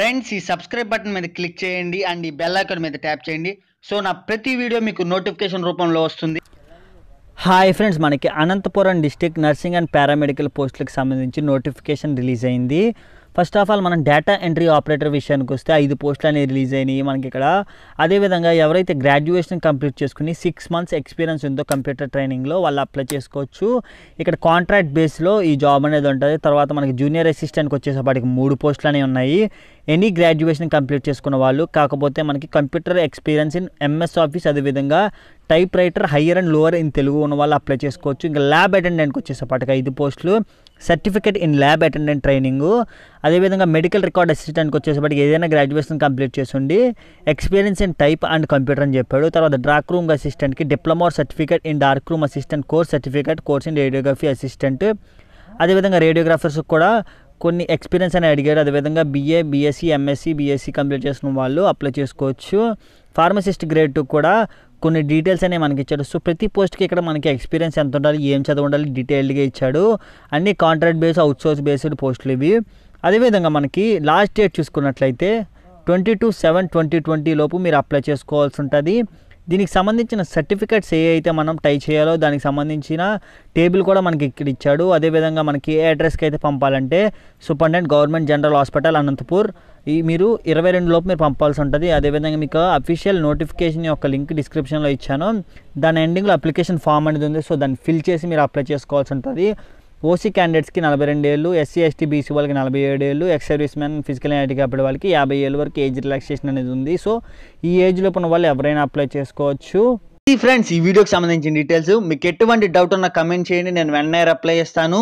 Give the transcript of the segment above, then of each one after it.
friends ఈ subscribe button మీద click చేయండి అండ్ ఈ బెల్ ఐకాన్ మీద ట్యాప్ చేయండి సో నా ప్రతి వీడియో మీకు నోటిఫికేషన్ రూపంలో వస్తుంది హాయ్ ఫ్రెండ్స్ మనకి Anantapuram district nursing and paramedical పోస్టులకు సంబంధించి నోటిఫికేషన్ రిలీజ్ అయింది ఫస్ట్ ఆఫ్ ఆల్ మనం డేటా ఎంట్రీ ఆపరేటర్ విషయానికి వస్తే ఐదు పోస్టులు అనేవి రిలీజ్ అయినాయి మనకి ఇక్కడ అదేవిధంగా ఎవరైతే గ్రాడ్యుయేషన్ కంప్లీట్ చేసుకుని సిక్స్ మంత్స్ ఎక్స్పీరియన్స్ ఉందో కంప్యూటర్ ట్రైనింగ్లో వాళ్ళు అప్లై చేసుకోవచ్చు ఇక్కడ కాంట్రాక్ట్ బేస్లో ఈ జాబ్ అనేది ఉంటుంది తర్వాత మనకి జూనియర్ అసిస్టెంట్కి వచ్చేసేపాటికి మూడు పోస్టులు అనేవి ఉన్నాయి ఎనీ గ్రాడ్యుయేషన్ కంప్లీట్ చేసుకున్న వాళ్ళు కాకపోతే మనకి computer experience in MS office అదేవిధంగా typewriter higher and lower in Telugu ఉన్న వాళ్ళు అప్లై చేసుకోవచ్చు ఇంకా ల్యాబ్ అటెండెంట్కి వచ్చేసేపటికి ఐదు పోస్టులు certificate in lab attendant training అదేవిధంగా మెడికల్ రికార్డ్ అసిస్టెంట్కి వచ్చేసప్పటికి ఏదైనా గ్రాడ్యుయేషన్ కంప్లీట్ చేసిండి experience in type and computer అని చెప్పాడు తర్వాత డార్క్ రూమ్ అసిస్టెంట్కి diploma certificate in dark room assistant course certificate course in radiography assistant అదేవిధంగా రేడియోగ్రాఫర్స్ కూడా కొన్ని ఎక్స్పీరియన్స్ అని అడిగారు అదేవిధంగా BA BSc MSc BSc complete చేసిన వాళ్ళు అప్లై చేసుకోవచ్చు ఫార్మసిస్ట్ గ్రేడ్ టూ కూడా కొన్ని డీటెయిల్స్ అనేవి మనకి ఇచ్చాడు సో ప్రతి పోస్ట్కి ఇక్కడ మనకి ఎక్స్పీరియన్స్ ఎంత ఉండాలి ఏం చదువు ఉండాలి డీటెయిల్డ్గా ఇచ్చాడు అన్ని కాంట్రాక్ట్ బేస్ అవుట్సోర్స్ బేస్డ్ పోస్టులు ఇవి అదేవిధంగా మనకి లాస్ట్ డేట్ చూసుకున్నట్లయితే twenty two seven twenty twenty లోపు మీరు అప్లై చేసుకోవాల్సి ఉంటుంది దీనికి సంబంధించిన సర్టిఫికెట్స్ ఏ అయితే మనం టై చేయాలో దానికి సంబంధించిన టేబుల్ కూడా మనకి ఇక్కడ ఇచ్చాడు అదేవిధంగా మనకి ఏ అడ్రస్కి అయితే పంపాలంటే superintendent government general hospital Anantapur ఈ మీరు ఇరవై రెండు లోపు మీరు పంపాల్సి ఉంటుంది అదేవిధంగా మీకు అఫీషియల్ నోటిఫికేషన్ యొక్క లింక్ డిస్క్రిప్షన్లో ఇచ్చాను దాని ఎండింగ్లో అప్లికేషన్ ఫామ్ అనేది ఉంది సో దాన్ని ఫిల్ చేసి మీరు అప్లై చేసుకోవాల్సి ఉంటుంది ఓసీ క్యాండిడేట్స్కి నలభై రెండు ఏళ్ళు ఎస్సీ ఎస్టీ బీసీ వాళ్ళకి నలభై ఏడు ఏళ్ళు ఎక్స్ సర్వీస్ మ్యాన్ ఫిజికల్ ఐటీ కాబట్టి వాళ్ళకి యాభై ఏళ్ళ వరకు ఏజ్ రిలాక్సేషన్ అనేది ఉంది సో ఈ ఏజ్లో ఉన్న వాళ్ళు ఎవరైనా అప్లై చేసుకోవచ్చు ఈ ఫ్రెండ్స్ ఈ వీడియోకి సంబంధించిన డీటెయిల్స్ మీకు ఎటువంటి డౌట్ ఉన్నా కమెంట్ చేయండి నేను వెంటనే అప్లై చేస్తాను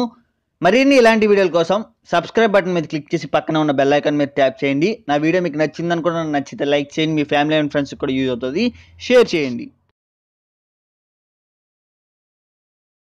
మరిన్ని ఇలాంటి వీడియోల కోసం సబ్స్క్రైబ్ బటన్ మీద క్లిక్ చేసి పక్కన ఉన్న బెల్ ఐకాన్ మీద ట్యాప్ చేయండి నా వీడియో మీకు నచ్చిందనుకున్నా నచ్చితే లైక్ చేయండి మీ ఫ్యామిలీ అండ్ ఫ్రెండ్స్ కూడా యూజ్ అవుతుంది షేర్ చేయండి